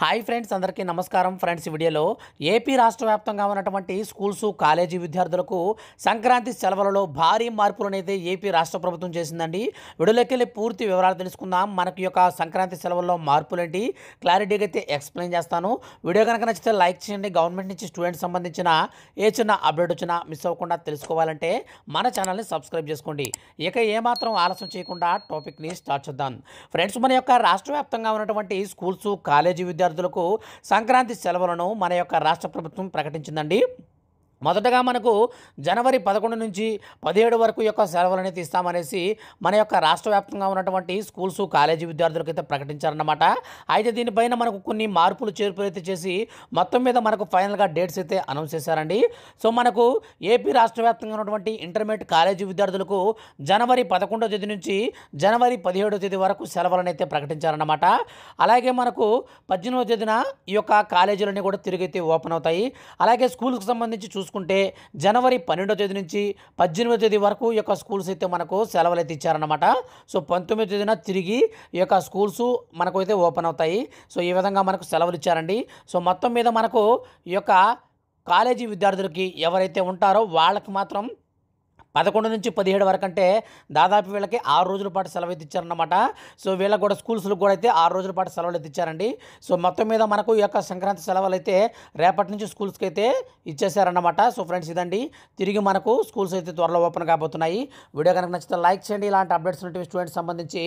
hi friends అందరికీ నమస్కారం friends వీడియోలో ఏపీ రాష్ట్ర వ్యాప్తంగా ఉన్నటువంటి స్కూల్స్ కాలేజీ విద్యార్థులకు సంక్రాంతి సెలవులలో భారీ మార్పులనైతే ఏపీ రాష్ట్ర ప్రభుత్వం చేసిందండి విడుదలకెళ్ళి పూర్తి వివరాలు తెలుసుకుందాం మనకి యొక్క సంక్రాంతి సెలవుల్లో మార్పులేంటి క్లారిటీగా అయితే ఎక్స్ప్లెయిన్ చేస్తాను వీడియో కనుక నచ్చితే లైక్ చేయండి గవర్నమెంట్ నుంచి స్టూడెంట్స్ సంబంధించిన ఏ చిన్న అప్డేట్ వచ్చినా మిస్ అవ్వకుండా తెలుసుకోవాలంటే మన ఛానల్ని సబ్స్క్రైబ్ చేసుకోండి ఇక ఏమాత్రం ఆలస్యం చేయకుండా టాపిక్ని స్టార్ట్ చేద్దాం ఫ్రెండ్స్ మన యొక్క రాష్ట్ర ఉన్నటువంటి స్కూల్స్ కాలేజీ విద్యార్థులు విద్యార్థులకు సంక్రాంతి సెలవులను మన యొక్క రాష్ట్ర ప్రభుత్వం ప్రకటించిందండి మొదటగా మనకు జనవరి పదకొండు నుంచి పదిహేడు వరకు యొక్క సెలవులు అనేది ఇస్తామనేసి మన యొక్క రాష్ట్ర వ్యాప్తంగా ఉన్నటువంటి స్కూల్స్ కాలేజీ విద్యార్థులకు అయితే ప్రకటించారన్నమాట అయితే దీనిపైన మనకు కొన్ని మార్పులు చేర్పులు అయితే చేసి మొత్తం మీద మనకు ఫైనల్గా డేట్స్ అయితే అనౌన్స్ చేశారండి సో మనకు ఏపీ రాష్ట్ర వ్యాప్తంగా ఉన్నటువంటి ఇంటర్మీడియట్ కాలేజీ విద్యార్థులకు జనవరి పదకొండో తేదీ నుంచి జనవరి పదిహేడో తేదీ వరకు సెలవులు అయితే ప్రకటించారన్నమాట అలాగే మనకు పద్దెనిమిదవ తేదీన ఈ యొక్క కాలేజీలన్నీ కూడా తిరిగితే ఓపెన్ అవుతాయి అలాగే స్కూల్కి సంబంధించి చూసుకుంటే చూసుకుంటే జనవరి పన్నెండో తేదీ నుంచి పద్దెనిమిదో తేదీ వరకు ఈ యొక్క స్కూల్స్ అయితే మనకు సెలవులు అయితే ఇచ్చారనమాట సో పంతొమ్మిదో తేదీన తిరిగి ఈ యొక్క స్కూల్స్ మనకు అయితే ఓపెన్ అవుతాయి సో ఈ విధంగా మనకు సెలవులు ఇచ్చారండి సో మొత్తం మీద మనకు ఈ యొక్క కాలేజీ విద్యార్థులకి ఎవరైతే ఉంటారో వాళ్ళకి మాత్రం పదకొండు నుంచి పదిహేడు వరకు అంటే దాదాపు వీళ్ళకి ఆరు రోజుల పాటు సెలవు ఇచ్చారన్నమాట సో వీళ్ళకి కూడా స్కూల్స్లో కూడా అయితే ఆరు రోజుల పాటు సెలవులు ఇచ్చారండి సో మొత్తం మీద మనకు ఈ యొక్క సంక్రాంతి సెలవులు అయితే రేపటి నుంచి స్కూల్స్కి అయితే ఇచ్చేసారన్నమాట సో ఫ్రెండ్స్ ఇదండి తిరిగి మనకు స్కూల్స్ అయితే త్వరలో ఓపెన్ కాబోతున్నాయి వీడియో కనుక నచ్చితే లైక్ చేయండి ఇలాంటి అప్డేట్స్ ఉన్నటువంటి స్టూడెంట్స్ సంబంధించి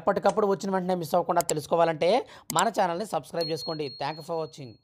ఎప్పటికప్పుడు వచ్చిన వెంటనే మిస్ అవ్వకుండా తెలుసుకోవాలంటే మన ఛానల్ని సబ్స్క్రైబ్ చేసుకోండి థ్యాంక్ ఫర్ వాచింగ్